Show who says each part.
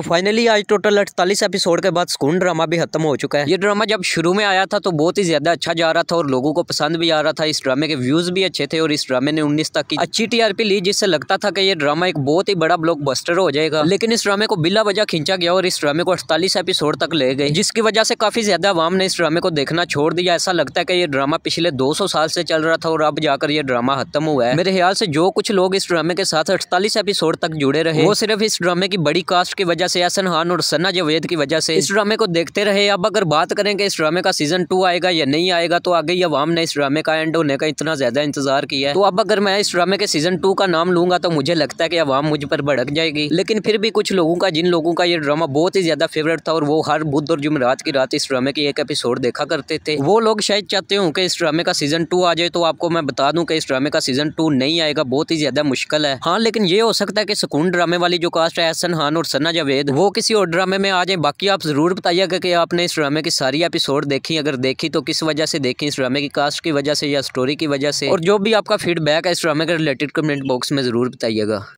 Speaker 1: तो फाइनली आज टोटल अड़तालीस एपिसोड के बाद स्कून ड्रामा भी खत्म हो चुका है ये ड्रामा जब शुरू में आया था तो बहुत ही ज्यादा अच्छा जा रहा था और लोगों को पसंद भी आ रहा था इस ड्रामे के व्यूज भी अच्छे थे और इस ड्रामे ने उन्नीस तक की अच्छी टीआरपी ली जिससे लगता था कि ये ड्रामा एक बहुत ही बड़ा ब्लॉक हो जाएगा लेकिन इस ड्रामे को बिला वजह खींचा गया और इस ड्रामे को अड़तालीस एपिसोड तक ले गए जिसकी वजह से काफी ज्यादा आवाम ने इस ड्रामे को देखना छोड़ दिया ऐसा लगता है कि ये ड्रामा पिछले दो साल से चल रहा था और अब जाकर यह ड्रामा खत्म हुआ है मेरे ख्याल से जो कुछ लोग इस ड्रामे के साथ अड़तालीस एपिसोड तक जुड़े रहे वो सिर्फ इस ड्रामे की बड़ी कास्ट की वजह से यासन हान और सन्ना जवेद की वजह से इस ड्रामे को देखते रहे अब अगर बात करें कि इस ड्रामे का सीजन टू आएगा या नहीं आएगा तो आगे ही अवाम ने इस ड्रामे का एंड होने का इतना ज्यादा इंतजार किया है तो अब अगर मैं इस ड्रामे के सीजन टू का नाम लूंगा तो मुझे लगता है कि अवाम मुझ पर भड़क जाएगी लेकिन फिर भी कुछ लोगों का जिन लोगों का ये ड्रामा बहुत ही ज्यादा फेवरेट था और वो हर बुध और जुमरात की रात इस ड्रामे की एक एपिसोड देखा करते थे वो लोग शायद चाहते हूँ कि इस ड्रामे का सीजन टू आ जाए तो आपको मैं बता दूं कि इस ड्रामे का सीजन टू नहीं आएगा बहुत ही ज्यादा मुश्किल है हाँ लेकिन ये हो सकता है कि सुकून ड्रामे वाली जो कास्ट है एहसन हान और सन्ना जावेद जावेद तो वो किसी और ड्रामे में आ जाए बाकी आप ज़रूर बताइएगा कि आपने इस ड्रामे की सारी एपिसोड देखी अगर देखी तो किस वजह से देखी इस ड्रामे की कास्ट की वजह से या स्टोरी की वजह से और जो भी आपका फीडबैक है इस ड्रामे के रिलेटेड कमेंट बॉक्स में ज़रूर बताइएगा